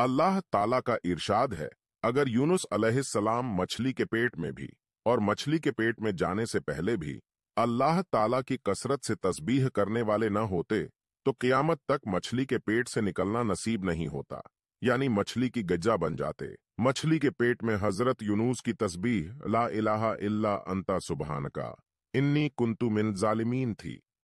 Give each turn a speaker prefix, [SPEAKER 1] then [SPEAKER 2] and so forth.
[SPEAKER 1] अल्लाह ताला का इरशाद है अगर यूनुस अलैहिस्सलाम मछली के पेट में भी और मछली के पेट में जाने से पहले भी अल्लाह ताला की कसरत से तस्बीह करने वाले न होते तो क्यामत तक मछली के पेट से निकलना नसीब नहीं होता यानी मछली की गज्जा बन जाते मछली के पेट में हजरत यूनुस की तस्बीह ला इलाहा इल्ला अंता सुबहान का इन्नी कुंतु मिन जालिमीन थी